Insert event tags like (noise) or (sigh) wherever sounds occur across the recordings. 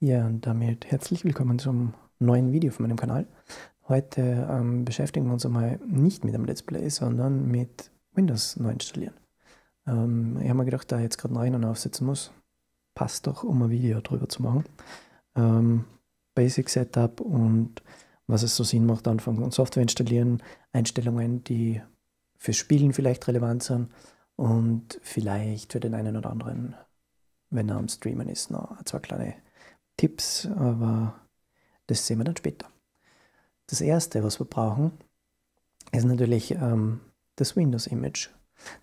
Ja, und damit herzlich willkommen zum neuen Video von meinem Kanal. Heute ähm, beschäftigen wir uns einmal nicht mit einem Let's Play, sondern mit Windows neu installieren. Ähm, ich habe mir gedacht, da ich jetzt gerade neu Rechner aufsetzen muss, passt doch, um ein Video darüber zu machen. Ähm, Basic Setup und was es so Sinn macht, anfangen und Software installieren, Einstellungen, die fürs Spielen vielleicht relevant sind und vielleicht für den einen oder anderen, wenn er am Streamen ist, noch zwei kleine Tipps, aber das sehen wir dann später. Das erste, was wir brauchen, ist natürlich ähm, das Windows-Image.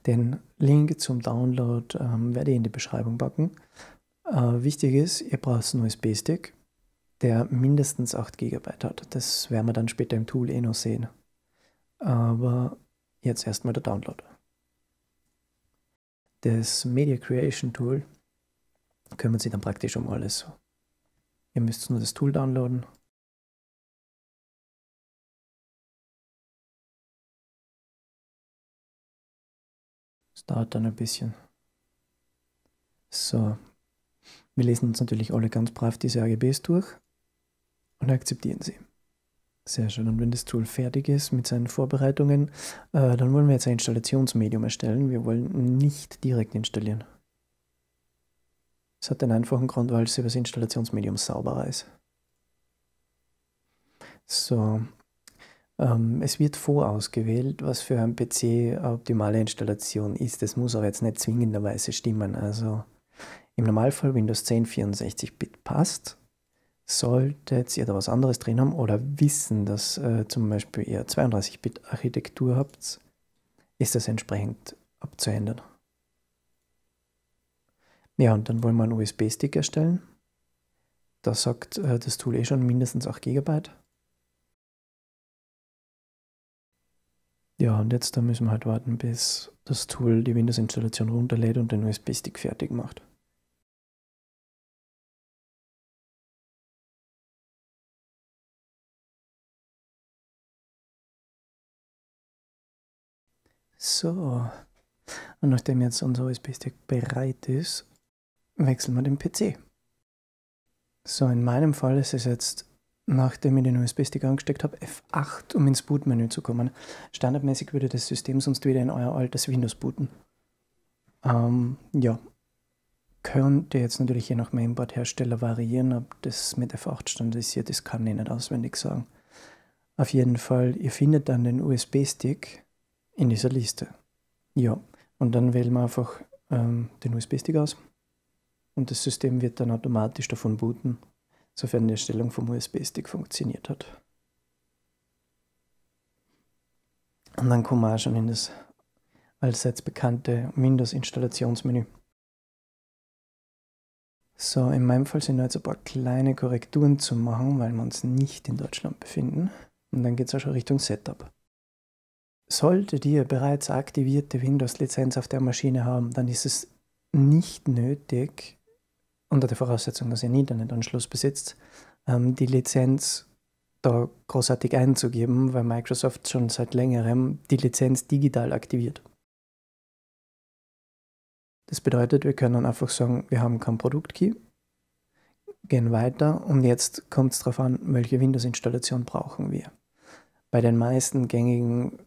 Den Link zum Download ähm, werde ich in die Beschreibung packen. Äh, wichtig ist, ihr braucht einen USB-Stick, der mindestens 8 GB hat. Das werden wir dann später im Tool eh noch sehen. Aber jetzt erstmal der Download. Das Media Creation Tool kümmert sich dann praktisch um alles. Ihr müsst nur das Tool downloaden. Es dauert dann ein bisschen. So, wir lesen uns natürlich alle ganz brav diese AGBs durch und akzeptieren sie. Sehr schön. Und wenn das Tool fertig ist mit seinen Vorbereitungen, äh, dann wollen wir jetzt ein Installationsmedium erstellen. Wir wollen nicht direkt installieren. Es hat den einfachen Grund, weil es über das Installationsmedium sauberer ist. So, ähm, es wird vorausgewählt, was für ein PC eine optimale Installation ist. Das muss aber jetzt nicht zwingenderweise stimmen. Also im Normalfall Windows 10 64-Bit passt. Solltet ihr da was anderes drin haben oder wissen, dass äh, zum Beispiel ihr 32-Bit-Architektur habt, ist das entsprechend abzuändern. Ja, und dann wollen wir einen USB-Stick erstellen. Da sagt äh, das Tool eh schon mindestens 8 GB. Ja, und jetzt da müssen wir halt warten, bis das Tool die Windows-Installation runterlädt und den USB-Stick fertig macht. So, und nachdem jetzt unser USB-Stick bereit ist, wechseln wir den PC. So, in meinem Fall ist es jetzt, nachdem ich den USB-Stick angesteckt habe, F8, um ins Bootmenü zu kommen. Standardmäßig würde das System sonst wieder in euer altes Windows booten. Ähm, ja, könnte jetzt natürlich je nach Mainboard-Hersteller variieren, ob das mit F8 standardisiert ist, kann ich nicht auswendig sagen. Auf jeden Fall, ihr findet dann den USB-Stick in dieser Liste. Ja, und dann wählen wir einfach ähm, den USB-Stick aus und das System wird dann automatisch davon booten, sofern die Erstellung vom USB-Stick funktioniert hat. Und dann kommen wir auch schon in das allseits bekannte Windows-Installationsmenü. So, in meinem Fall sind jetzt ein paar kleine Korrekturen zu machen, weil wir uns nicht in Deutschland befinden. Und dann geht es auch schon Richtung Setup. Solltet ihr bereits aktivierte Windows-Lizenz auf der Maschine haben, dann ist es nicht nötig, unter der Voraussetzung, dass ihr einen Internetanschluss besitzt, ähm, die Lizenz da großartig einzugeben, weil Microsoft schon seit längerem die Lizenz digital aktiviert. Das bedeutet, wir können dann einfach sagen, wir haben keinen Produktkey, gehen weiter und jetzt kommt es darauf an, welche Windows-Installation brauchen wir. Bei den meisten gängigen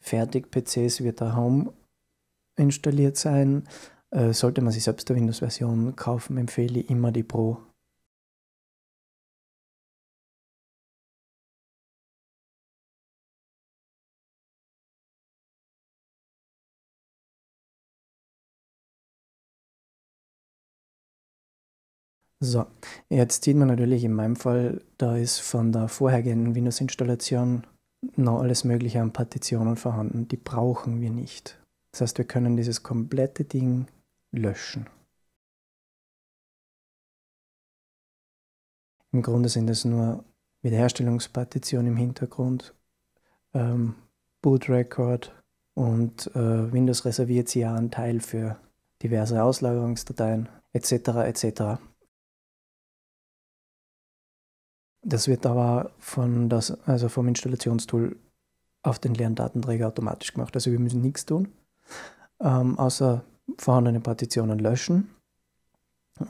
Fertig-PCs wird der Home installiert sein. Äh, sollte man sich selbst eine Windows-Version kaufen, empfehle ich immer die Pro. So, jetzt sieht man natürlich in meinem Fall, da ist von der vorhergehenden Windows-Installation noch alles Mögliche an Partitionen vorhanden. Die brauchen wir nicht. Das heißt, wir können dieses komplette Ding löschen. Im Grunde sind es nur Wiederherstellungspartitionen im Hintergrund, ähm, Boot Record und äh, Windows reserviert sie ja einen Teil für diverse Auslagerungsdateien etc. etc. Das wird aber von das, also vom Installationstool auf den leeren Datenträger automatisch gemacht. Also wir müssen nichts tun, ähm, außer vorhandene Partitionen löschen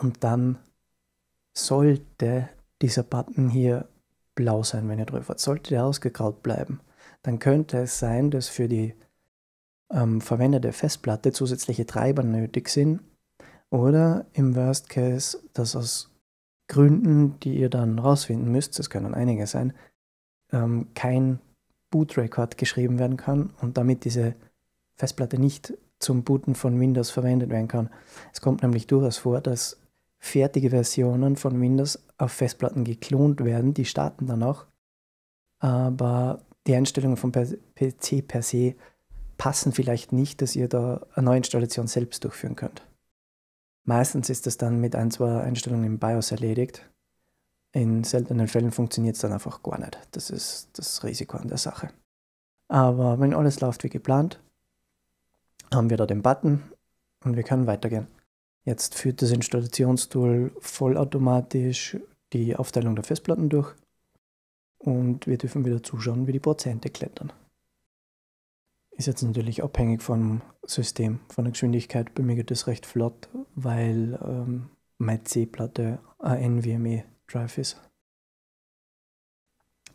und dann sollte dieser Button hier blau sein, wenn ihr drüber fahrt. Sollte der ausgegraut bleiben, dann könnte es sein, dass für die ähm, verwendete Festplatte zusätzliche Treiber nötig sind oder im Worst Case, dass aus Gründen, die ihr dann rausfinden müsst, das können einige sein, ähm, kein Boot Record geschrieben werden kann und damit diese Festplatte nicht zum Booten von Windows verwendet werden kann. Es kommt nämlich durchaus vor, dass fertige Versionen von Windows auf Festplatten geklont werden, die starten dann auch. Aber die Einstellungen vom PC per se passen vielleicht nicht, dass ihr da eine Neuinstallation selbst durchführen könnt. Meistens ist das dann mit ein, zwei Einstellungen im BIOS erledigt. In seltenen Fällen funktioniert es dann einfach gar nicht. Das ist das Risiko an der Sache. Aber wenn alles läuft wie geplant, haben wir da den Button und wir können weitergehen. Jetzt führt das Installationstool vollautomatisch die Aufteilung der Festplatten durch und wir dürfen wieder zuschauen, wie die Prozente klettern. Ist jetzt natürlich abhängig vom System, von der Geschwindigkeit. Bei mir geht das recht flott, weil ähm, meine C-Platte ein NVMe Drive ist.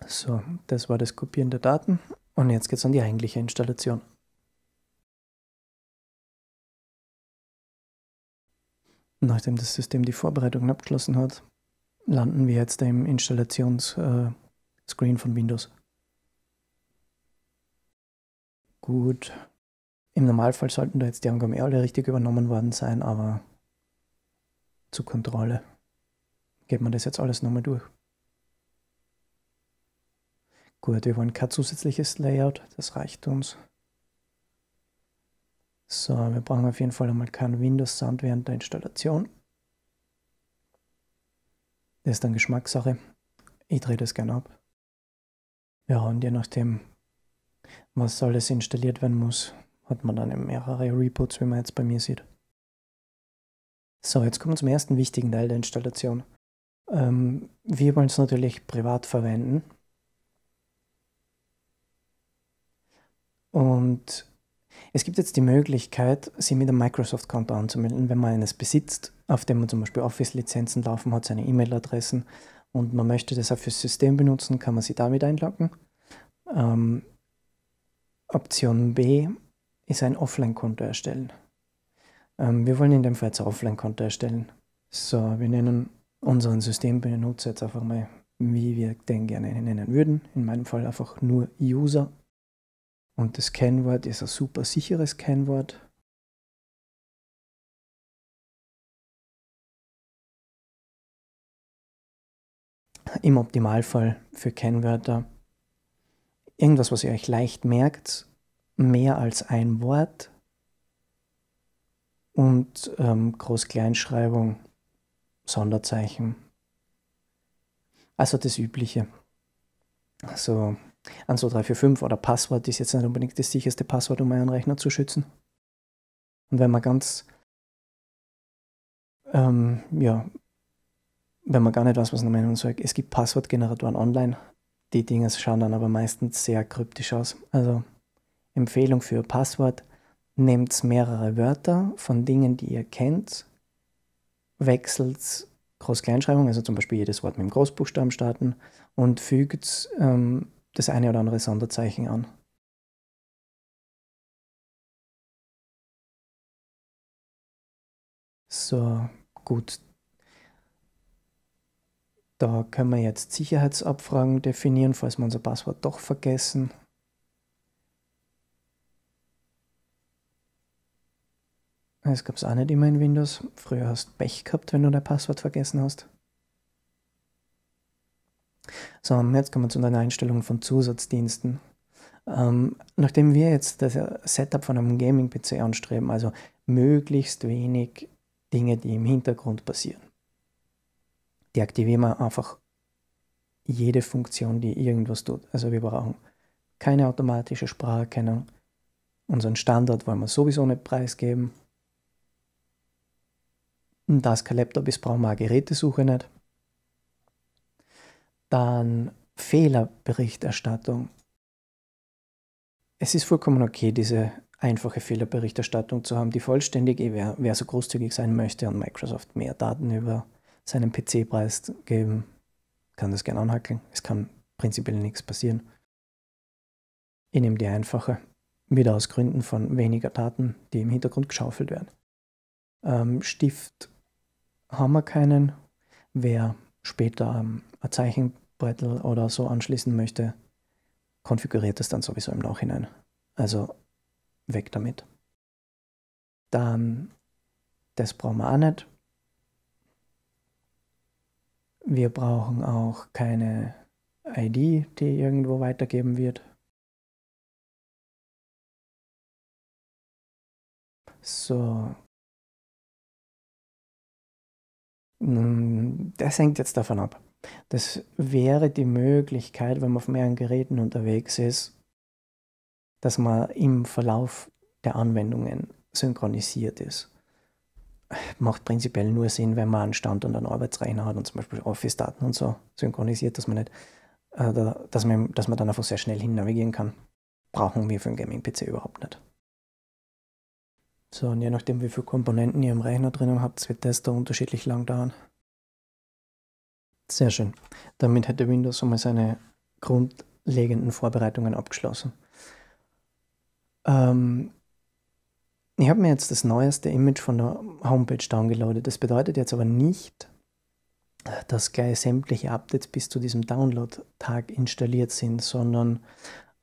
So, das war das Kopieren der Daten und jetzt geht es an die eigentliche Installation. Nachdem das System die Vorbereitungen abgeschlossen hat, landen wir jetzt im Installationsscreen äh, von Windows. Gut. Im Normalfall sollten da jetzt die Angaben eh alle richtig übernommen worden sein, aber zur Kontrolle geht man das jetzt alles nochmal durch. Gut, wir wollen kein zusätzliches Layout, das reicht uns. So, wir brauchen auf jeden Fall einmal keinen Windows Sound während der Installation. Das ist dann Geschmackssache. Ich drehe das gerne ab. Ja, und je nachdem, was alles installiert werden muss, hat man dann mehrere Reboots, wie man jetzt bei mir sieht. So, jetzt kommen wir zum ersten wichtigen Teil der Installation. Ähm, wir wollen es natürlich privat verwenden. Und es gibt jetzt die Möglichkeit, sich mit einem Microsoft-Konto anzumelden, wenn man eines besitzt, auf dem man zum Beispiel Office-Lizenzen laufen hat, seine E-Mail-Adressen und man möchte das auch fürs System benutzen, kann man sie damit einloggen. Ähm, Option B ist ein Offline-Konto erstellen. Ähm, wir wollen in dem Fall jetzt ein Offline-Konto erstellen. So, wir nennen unseren Systembenutzer jetzt einfach mal, wie wir den gerne nennen würden. In meinem Fall einfach nur User und das Kennwort ist ein super sicheres Kennwort. Im Optimalfall für Kennwörter irgendwas, was ihr euch leicht merkt, mehr als ein Wort und ähm, Groß-Kleinschreibung, Sonderzeichen. Also das Übliche. Also an so 345 oder Passwort ist jetzt nicht unbedingt das sicherste Passwort, um euren Rechner zu schützen. Und wenn man ganz, ähm, ja, wenn man gar nicht weiß, was man meinen soll, es gibt Passwortgeneratoren online. Die Dinge schauen dann aber meistens sehr kryptisch aus. Also Empfehlung für Passwort, nehmt mehrere Wörter von Dingen, die ihr kennt, wechselt Groß-Kleinschreibung, also zum Beispiel jedes Wort mit dem Großbuchstaben starten und fügt ähm, das eine oder andere Sonderzeichen an. So, gut. Da können wir jetzt Sicherheitsabfragen definieren, falls wir unser Passwort doch vergessen. Das gab es auch nicht immer in Windows. Früher hast du Pech gehabt, wenn du dein Passwort vergessen hast. So, jetzt kommen wir zu den Einstellungen von Zusatzdiensten. Ähm, nachdem wir jetzt das Setup von einem Gaming-PC anstreben, also möglichst wenig Dinge, die im Hintergrund passieren, deaktivieren wir einfach jede Funktion, die irgendwas tut. Also wir brauchen keine automatische Spracherkennung. Unseren Standard wollen wir sowieso nicht preisgeben. Da es kein Laptop ist, brauchen wir auch Gerätesuche nicht dann Fehlerberichterstattung. Es ist vollkommen okay, diese einfache Fehlerberichterstattung zu haben, die vollständig, eh, wer, wer so großzügig sein möchte und Microsoft mehr Daten über seinen PC preisgeben, kann das gerne anhackeln. Es kann prinzipiell nichts passieren. Ich nehme die einfache, wieder aus Gründen von weniger Daten, die im Hintergrund geschaufelt werden. Ähm, Stift haben wir keinen. Wer später am ein Zeichenbrettel oder so anschließen möchte, konfiguriert es dann sowieso im Nachhinein. Also weg damit. Dann, das brauchen wir auch nicht. Wir brauchen auch keine ID, die irgendwo weitergeben wird. So. Hm, das hängt jetzt davon ab. Das wäre die Möglichkeit, wenn man auf mehreren Geräten unterwegs ist, dass man im Verlauf der Anwendungen synchronisiert ist. Macht prinzipiell nur Sinn, wenn man einen Stand und einen Arbeitsrechner hat und zum Beispiel Office-Daten und so synchronisiert, dass man nicht, äh, dass man, dass man dann einfach sehr schnell hin navigieren kann. Brauchen wir für einen Gaming-PC überhaupt nicht. So, und je nachdem, wie viele Komponenten ihr im Rechner drinnen habt, wird das da unterschiedlich lang dauern. Sehr schön. Damit hätte Windows einmal seine grundlegenden Vorbereitungen abgeschlossen. Ähm, ich habe mir jetzt das neueste Image von der Homepage downgeloadet. Das bedeutet jetzt aber nicht, dass gleich sämtliche Updates bis zu diesem Download-Tag installiert sind, sondern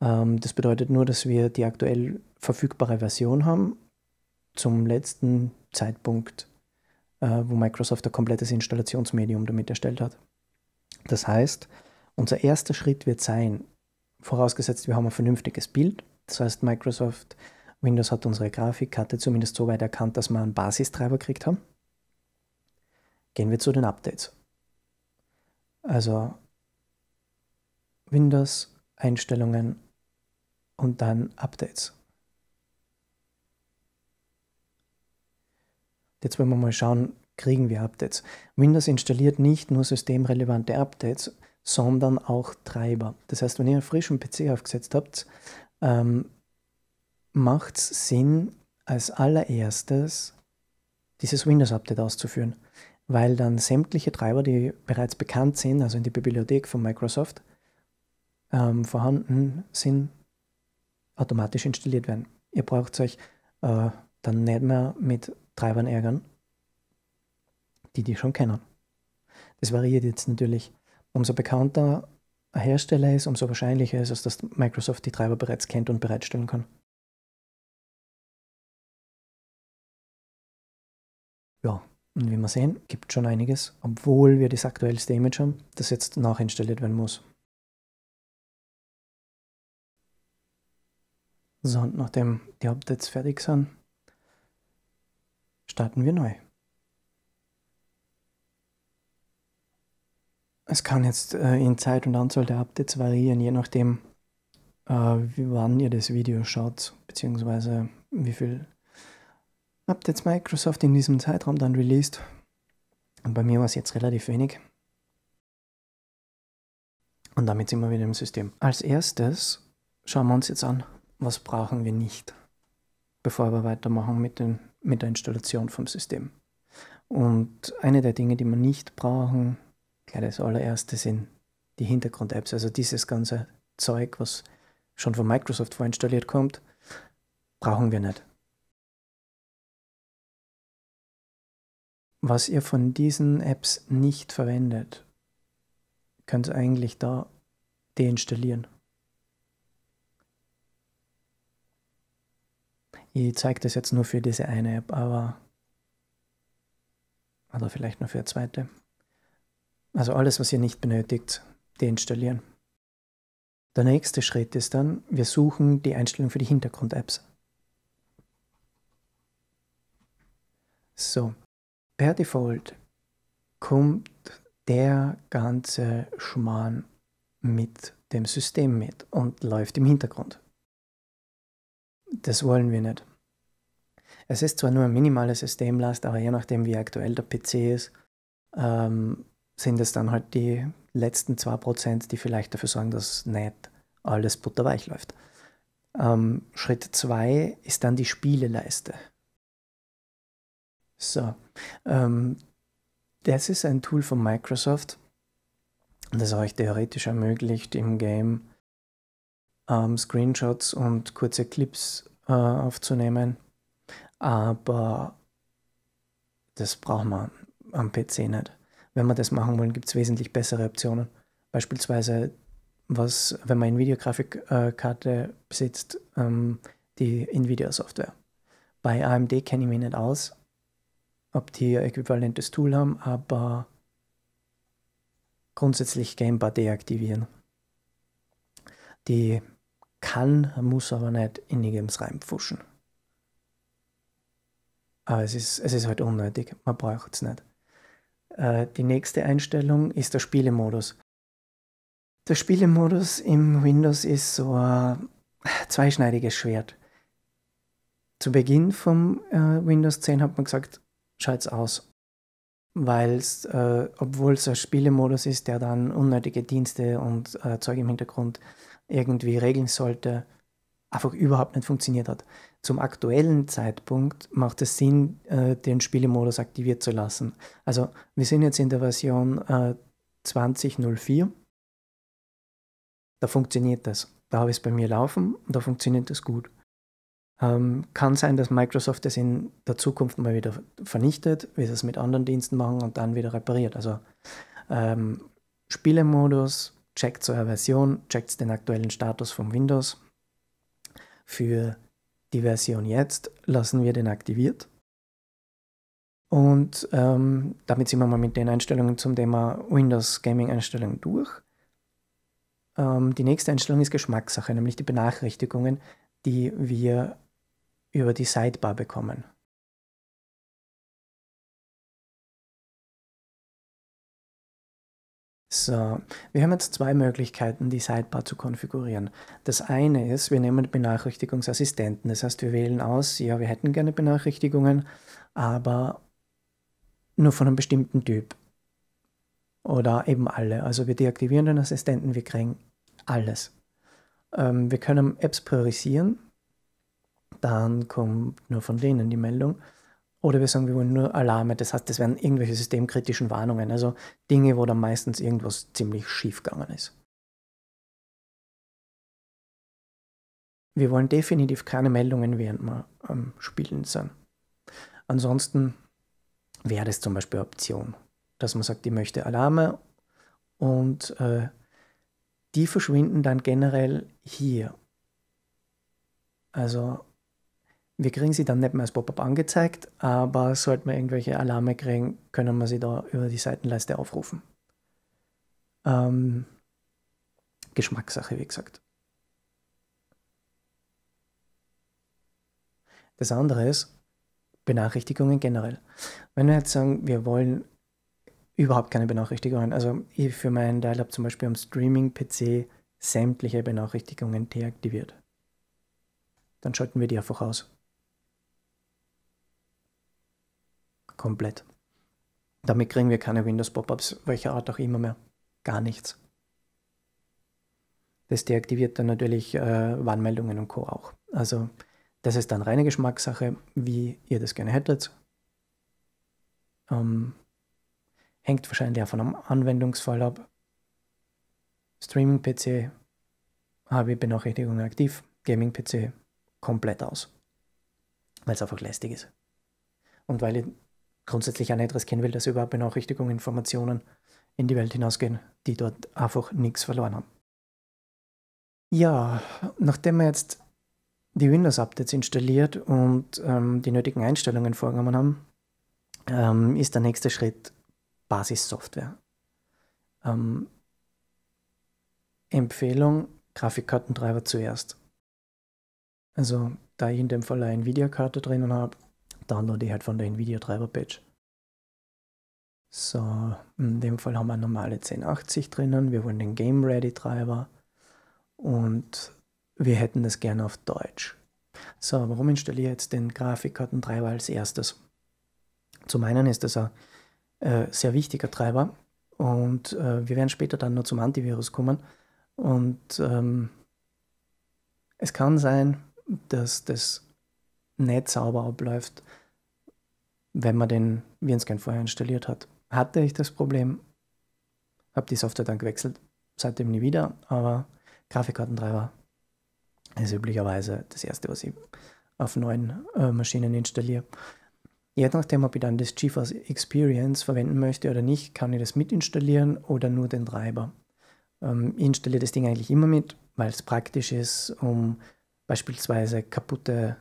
ähm, das bedeutet nur, dass wir die aktuell verfügbare Version haben zum letzten Zeitpunkt, äh, wo Microsoft ein komplettes Installationsmedium damit erstellt hat. Das heißt, unser erster Schritt wird sein, vorausgesetzt, wir haben ein vernünftiges Bild. Das heißt, Microsoft Windows hat unsere Grafikkarte zumindest so weit erkannt, dass wir einen Basistreiber gekriegt haben. Gehen wir zu den Updates. Also Windows, Einstellungen und dann Updates. Jetzt wollen wir mal schauen, kriegen wir Updates. Windows installiert nicht nur systemrelevante Updates, sondern auch Treiber. Das heißt, wenn ihr einen frischen PC aufgesetzt habt, ähm, macht es Sinn, als allererstes dieses Windows-Update auszuführen, weil dann sämtliche Treiber, die bereits bekannt sind, also in die Bibliothek von Microsoft ähm, vorhanden sind, automatisch installiert werden. Ihr braucht euch äh, dann nicht mehr mit Treibern ärgern, die die schon kennen. Das variiert jetzt natürlich. Umso bekannter ein Hersteller ist, umso wahrscheinlicher ist es, dass Microsoft die Treiber bereits kennt und bereitstellen kann. Ja, und wie wir sehen, gibt es schon einiges, obwohl wir das aktuellste Image haben, das jetzt nachinstalliert werden muss. So, und nachdem die Updates fertig sind, starten wir neu. Es kann jetzt äh, in Zeit und Anzahl der Updates variieren, je nachdem, äh, wann ihr das Video schaut, beziehungsweise wie viel Updates Microsoft in diesem Zeitraum dann released. Und bei mir war es jetzt relativ wenig. Und damit sind wir wieder im System. Als erstes schauen wir uns jetzt an, was brauchen wir nicht, bevor wir weitermachen mit, den, mit der Installation vom System. Und eine der Dinge, die wir nicht brauchen, gleich das allererste sind die Hintergrund-Apps, also dieses ganze Zeug, was schon von Microsoft vorinstalliert kommt, brauchen wir nicht. Was ihr von diesen Apps nicht verwendet, könnt ihr eigentlich da deinstallieren. Ich zeige das jetzt nur für diese eine App, aber oder vielleicht nur für eine zweite. Also alles, was ihr nicht benötigt, deinstallieren. Der nächste Schritt ist dann, wir suchen die Einstellung für die Hintergrund-Apps. So, per Default kommt der ganze Schmarrn mit dem System mit und läuft im Hintergrund. Das wollen wir nicht. Es ist zwar nur eine minimale Systemlast, aber je nachdem, wie aktuell der PC ist, ähm, sind es dann halt die letzten 2%, die vielleicht dafür sorgen, dass nicht alles butterweich läuft. Ähm, Schritt 2 ist dann die Spieleleiste. So, ähm, das ist ein Tool von Microsoft, das euch theoretisch ermöglicht, im Game ähm, Screenshots und kurze Clips äh, aufzunehmen. Aber das braucht man am PC nicht wenn wir das machen wollen, gibt es wesentlich bessere Optionen. Beispielsweise, was, wenn man eine Videografikkarte besitzt, ähm, die NVIDIA-Software. Bei AMD kenne ich mich nicht aus, ob die ein äquivalentes Tool haben, aber grundsätzlich Gamebar deaktivieren. Die kann, muss aber nicht in die Games reinpfuschen. Aber es ist, es ist halt unnötig, man braucht es nicht. Äh, die nächste Einstellung ist der Spielemodus. Der Spielemodus im Windows ist so ein zweischneidiges Schwert. Zu Beginn vom äh, Windows 10 hat man gesagt, schalt's aus. Weil äh, obwohl es ein Spielemodus ist, der dann unnötige Dienste und äh, Zeug im Hintergrund irgendwie regeln sollte, einfach überhaupt nicht funktioniert hat zum aktuellen Zeitpunkt macht es Sinn, äh, den Spielemodus aktiviert zu lassen. Also wir sind jetzt in der Version 2004. Äh, da funktioniert das. Da habe ich es bei mir laufen, und da funktioniert das gut. Ähm, kann sein, dass Microsoft das in der Zukunft mal wieder vernichtet, wie sie es mit anderen Diensten machen und dann wieder repariert. Also ähm, Spielemodus, checkt zur Version, checkt den aktuellen Status von Windows. Für die Version jetzt lassen wir den aktiviert. Und ähm, damit sind wir mal mit den Einstellungen zum Thema Windows Gaming Einstellungen durch. Ähm, die nächste Einstellung ist Geschmackssache, nämlich die Benachrichtigungen, die wir über die Sidebar bekommen. So, wir haben jetzt zwei Möglichkeiten, die Sidebar zu konfigurieren. Das eine ist, wir nehmen Benachrichtigungsassistenten. Das heißt, wir wählen aus, ja, wir hätten gerne Benachrichtigungen, aber nur von einem bestimmten Typ. Oder eben alle. Also wir deaktivieren den Assistenten, wir kriegen alles. Ähm, wir können Apps priorisieren, dann kommt nur von denen die Meldung. Oder wir sagen, wir wollen nur Alarme. Das heißt, das wären irgendwelche systemkritischen Warnungen. Also Dinge, wo dann meistens irgendwas ziemlich schief gegangen ist. Wir wollen definitiv keine Meldungen, während wir am Spielen sind. Ansonsten wäre das zum Beispiel eine Option, dass man sagt, ich möchte Alarme und äh, die verschwinden dann generell hier. Also wir kriegen sie dann nicht mehr als Pop-up angezeigt, aber sollten wir irgendwelche Alarme kriegen, können wir sie da über die Seitenleiste aufrufen. Ähm, Geschmackssache, wie gesagt. Das andere ist Benachrichtigungen generell. Wenn wir jetzt sagen, wir wollen überhaupt keine Benachrichtigungen, also ich für meinen Teil habe zum Beispiel am Streaming-PC sämtliche Benachrichtigungen deaktiviert. Dann schalten wir die einfach aus. komplett. Damit kriegen wir keine Windows-Pop-ups, welcher Art auch immer mehr. Gar nichts. Das deaktiviert dann natürlich äh, Warnmeldungen und Co. auch. Also das ist dann reine Geschmackssache, wie ihr das gerne hättet. Ähm, hängt wahrscheinlich auch von einem Anwendungsfall ab. Streaming-PC hw Benachrichtigungen aktiv, Gaming-PC komplett aus, weil es einfach lästig ist. Und weil ihr grundsätzlich auch nicht riskieren will, dass über Benachrichtigungen, Informationen in die Welt hinausgehen, die dort einfach nichts verloren haben. Ja, nachdem wir jetzt die Windows-Updates installiert und ähm, die nötigen Einstellungen vorgenommen haben, ähm, ist der nächste Schritt Basissoftware. Ähm, Empfehlung, Grafikkartentreiber zuerst. Also da ich in dem Fall eine Nvidia-Karte drinnen habe, download ich halt von der NVIDIA-Treiber-Page. So, in dem Fall haben wir normale 1080 drinnen. Wir wollen den Game Ready Treiber und wir hätten das gerne auf Deutsch. So, warum installiere ich jetzt den Grafikkartentreiber als erstes? Zum einen ist das ein äh, sehr wichtiger Treiber und äh, wir werden später dann noch zum Antivirus kommen. Und ähm, es kann sein, dass das nicht sauber abläuft, wenn man den Virenscan vorher installiert hat. Hatte ich das Problem, habe die Software dann gewechselt, seitdem nie wieder, aber Grafikkartentreiber ist üblicherweise das erste, was ich auf neuen äh, Maschinen installiere. Je nachdem, ob ich dann das GeForce Experience verwenden möchte oder nicht, kann ich das mitinstallieren oder nur den Treiber. Ähm, ich installiere das Ding eigentlich immer mit, weil es praktisch ist, um beispielsweise kaputte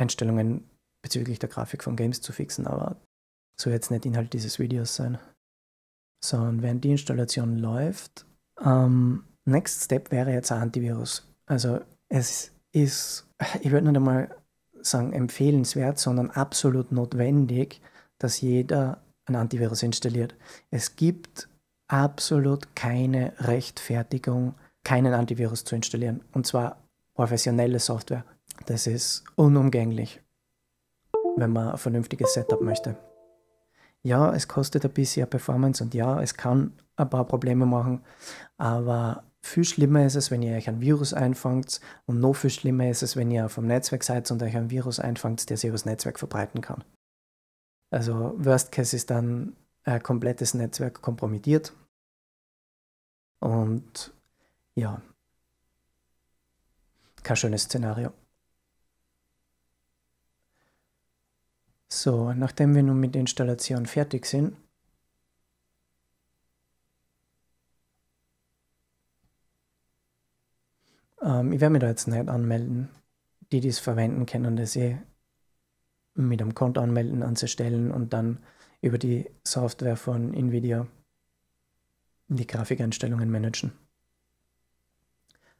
Einstellungen bezüglich der Grafik von Games zu fixen, aber so jetzt nicht Inhalt dieses Videos sein. So, und während die Installation läuft, ähm, Next Step wäre jetzt ein Antivirus. Also es ist, (laughs) ich würde nicht einmal sagen empfehlenswert, sondern absolut notwendig, dass jeder ein Antivirus installiert. Es gibt absolut keine Rechtfertigung, keinen Antivirus zu installieren. Und zwar professionelle Software, das ist unumgänglich, wenn man ein vernünftiges Setup möchte. Ja, es kostet ein bisschen Performance und ja, es kann ein paar Probleme machen, aber viel schlimmer ist es, wenn ihr euch ein Virus einfangt und noch viel schlimmer ist es, wenn ihr vom Netzwerk seid und euch ein Virus einfangt, der sich übers Netzwerk verbreiten kann. Also Worst Case ist dann ein äh, komplettes Netzwerk kompromittiert und ja, kein schönes Szenario. So, nachdem wir nun mit der Installation fertig sind, ähm, ich werde mich da jetzt nicht anmelden. Die, die es verwenden, können das eh mit einem Konto anmelden, anzustellen und dann über die Software von NVIDIA die Grafikeinstellungen managen.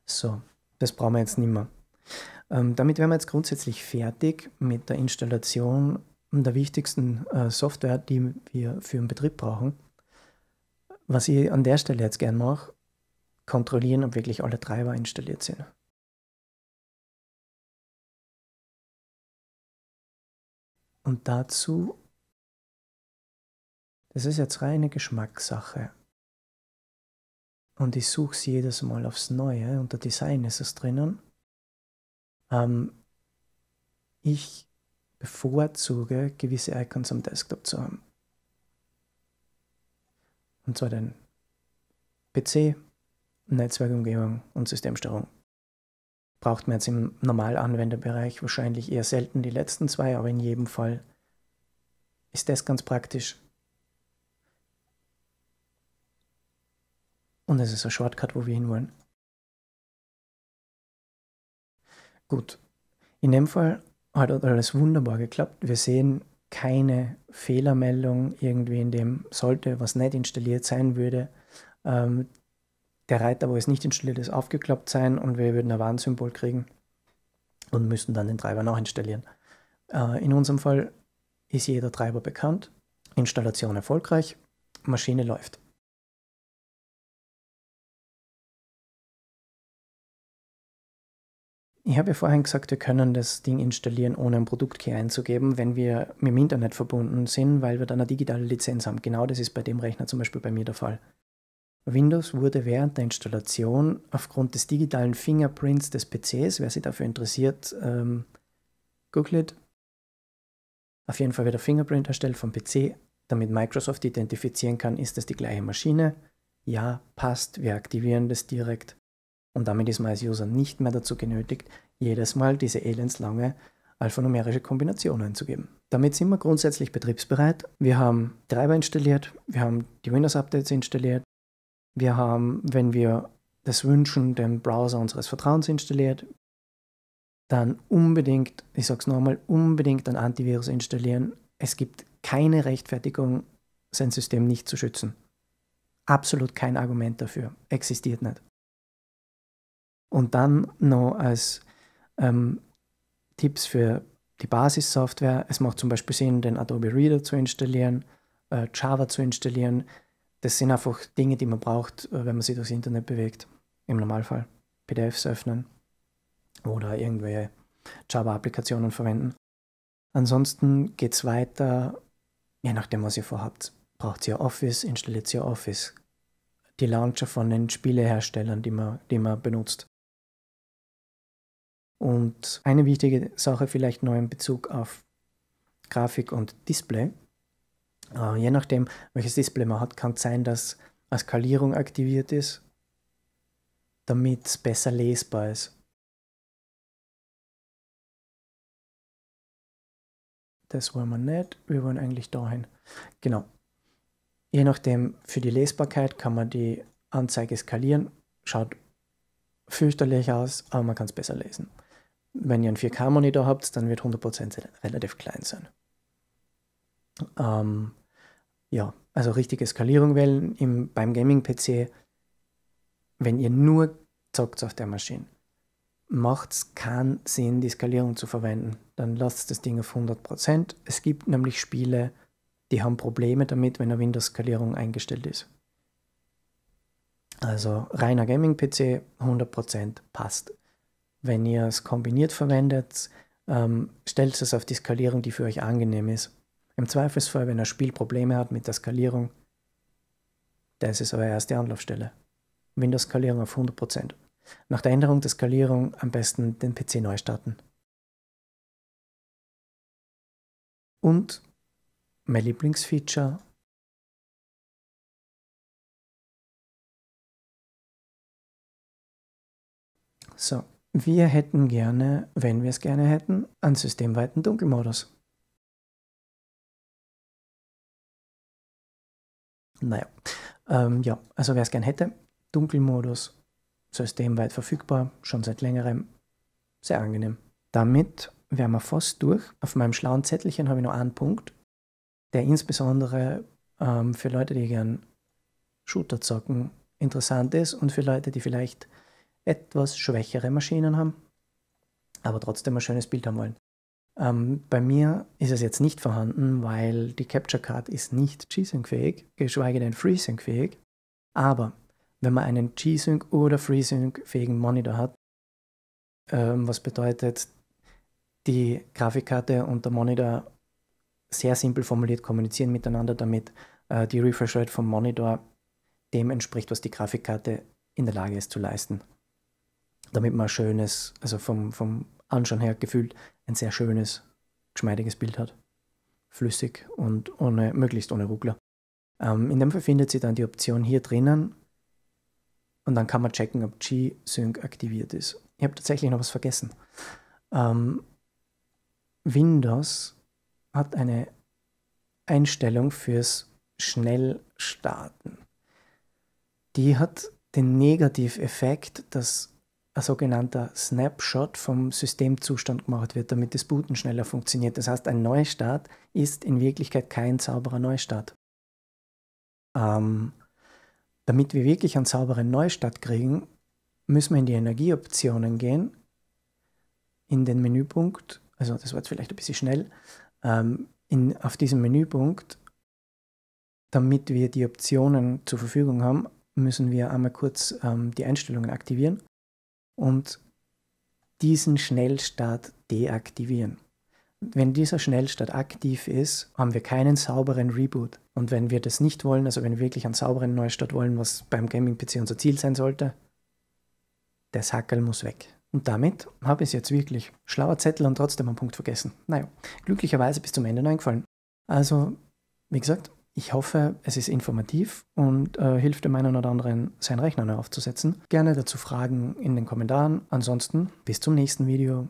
So, das brauchen wir jetzt nicht mehr. Ähm, damit wären wir jetzt grundsätzlich fertig mit der Installation der wichtigsten äh, Software, die wir für den Betrieb brauchen. Was ich an der Stelle jetzt gern mache, kontrollieren, ob wirklich alle Treiber installiert sind. Und dazu, das ist jetzt reine Geschmackssache. Und ich suche es jedes Mal aufs Neue. Unter Design ist es drinnen. Ähm, ich bevorzuge, gewisse Icons am Desktop zu haben. Und zwar den PC, Netzwerkumgebung und Systemsteuerung. Braucht man jetzt im Normalanwenderbereich wahrscheinlich eher selten die letzten zwei, aber in jedem Fall ist das ganz praktisch. Und es ist ein Shortcut, wo wir hinwollen. Gut, in dem Fall hat alles wunderbar geklappt. Wir sehen keine Fehlermeldung irgendwie in dem sollte was nicht installiert sein würde. Ähm, der Reiter, wo es nicht installiert ist, aufgeklappt sein und wir würden ein Warnsymbol kriegen und müssten dann den Treiber nachinstallieren. Äh, in unserem Fall ist jeder Treiber bekannt, Installation erfolgreich, Maschine läuft. Ich habe ja vorhin gesagt, wir können das Ding installieren, ohne einen Produktkey einzugeben, wenn wir mit dem Internet verbunden sind, weil wir dann eine digitale Lizenz haben. Genau das ist bei dem Rechner zum Beispiel bei mir der Fall. Windows wurde während der Installation aufgrund des digitalen Fingerprints des PCs, wer sich dafür interessiert, ähm, googelt, auf jeden Fall wird der Fingerprint erstellt vom PC, damit Microsoft identifizieren kann, ist das die gleiche Maschine. Ja, passt, wir aktivieren das direkt. Und damit ist man als User nicht mehr dazu genötigt, jedes Mal diese elendslange alphanumerische Kombination einzugeben. Damit sind wir grundsätzlich betriebsbereit. Wir haben Treiber installiert, wir haben die Windows-Updates installiert, wir haben, wenn wir das wünschen, den Browser unseres Vertrauens installiert, dann unbedingt, ich sage es nochmal, unbedingt ein Antivirus installieren. Es gibt keine Rechtfertigung, sein System nicht zu schützen. Absolut kein Argument dafür. Existiert nicht. Und dann noch als ähm, Tipps für die Basissoftware. Es macht zum Beispiel Sinn, den Adobe Reader zu installieren, äh, Java zu installieren. Das sind einfach Dinge, die man braucht, äh, wenn man sich durchs Internet bewegt. Im Normalfall. PDFs öffnen oder irgendwelche Java-Applikationen verwenden. Ansonsten geht es weiter, je nachdem, was ihr vorhabt. Braucht ihr Office, installiert ihr Office. Die Launcher von den Spieleherstellern, die man, die man benutzt. Und eine wichtige Sache vielleicht noch in Bezug auf Grafik und Display. Äh, je nachdem, welches Display man hat, kann es sein, dass eine Skalierung aktiviert ist, damit es besser lesbar ist. Das wollen wir nicht. Wir wollen eigentlich dahin. Genau. Je nachdem, für die Lesbarkeit kann man die Anzeige skalieren. Schaut fürchterlich aus, aber man kann es besser lesen. Wenn ihr einen 4K-Monitor habt, dann wird 100% relativ klein sein. Ähm, ja, also richtige Skalierung wählen im, beim Gaming-PC. Wenn ihr nur zockt auf der Maschine, macht es keinen Sinn, die Skalierung zu verwenden. Dann lasst das Ding auf 100%. Es gibt nämlich Spiele, die haben Probleme damit, wenn eine Windows-Skalierung eingestellt ist. Also reiner Gaming-PC, 100% passt wenn ihr es kombiniert verwendet, ähm, stellt es auf die Skalierung, die für euch angenehm ist. Im Zweifelsfall, wenn ein Spiel Probleme hat mit der Skalierung, das ist eure erste Anlaufstelle. Windows-Skalierung auf 100%. Nach der Änderung der Skalierung am besten den PC neu starten. Und mein Lieblingsfeature. So, wir hätten gerne, wenn wir es gerne hätten, einen systemweiten Dunkelmodus. Naja, ähm, ja, also wer es gerne hätte, Dunkelmodus, systemweit verfügbar, schon seit längerem, sehr angenehm. Damit wären wir fast durch. Auf meinem schlauen Zettelchen habe ich noch einen Punkt, der insbesondere ähm, für Leute, die gern Shooter zocken, interessant ist und für Leute, die vielleicht etwas schwächere Maschinen haben, aber trotzdem ein schönes Bild haben wollen. Ähm, bei mir ist es jetzt nicht vorhanden, weil die Capture Card ist nicht G-Sync-fähig, geschweige denn FreeSync-fähig. Aber wenn man einen G-Sync oder FreeSync-fähigen Monitor hat, ähm, was bedeutet, die Grafikkarte und der Monitor sehr simpel formuliert kommunizieren miteinander, damit äh, die Refresh Rate vom Monitor dem entspricht, was die Grafikkarte in der Lage ist zu leisten damit man ein schönes, also vom, vom Anschauen her gefühlt, ein sehr schönes, geschmeidiges Bild hat. Flüssig und ohne, möglichst ohne Ruckler. Ähm, in dem Fall findet sie dann die Option hier drinnen und dann kann man checken, ob G-Sync aktiviert ist. Ich habe tatsächlich noch was vergessen. Ähm, Windows hat eine Einstellung fürs Schnellstarten. Die hat den Negativeffekt, dass ein sogenannter Snapshot vom Systemzustand gemacht wird, damit das Booten schneller funktioniert. Das heißt, ein Neustart ist in Wirklichkeit kein sauberer Neustart. Ähm, damit wir wirklich einen sauberen Neustart kriegen, müssen wir in die Energieoptionen gehen, in den Menüpunkt, also das war jetzt vielleicht ein bisschen schnell, ähm, in, auf diesem Menüpunkt, damit wir die Optionen zur Verfügung haben, müssen wir einmal kurz ähm, die Einstellungen aktivieren und diesen Schnellstart deaktivieren. Wenn dieser Schnellstart aktiv ist, haben wir keinen sauberen Reboot. Und wenn wir das nicht wollen, also wenn wir wirklich einen sauberen Neustart wollen, was beim Gaming-PC unser Ziel sein sollte, der Sackel muss weg. Und damit habe ich es jetzt wirklich. Schlauer Zettel und trotzdem einen Punkt vergessen. Naja, glücklicherweise bis zum Ende eingefallen. Also, wie gesagt, ich hoffe, es ist informativ und äh, hilft dem einen oder anderen, seinen Rechner neu aufzusetzen. Gerne dazu Fragen in den Kommentaren. Ansonsten bis zum nächsten Video.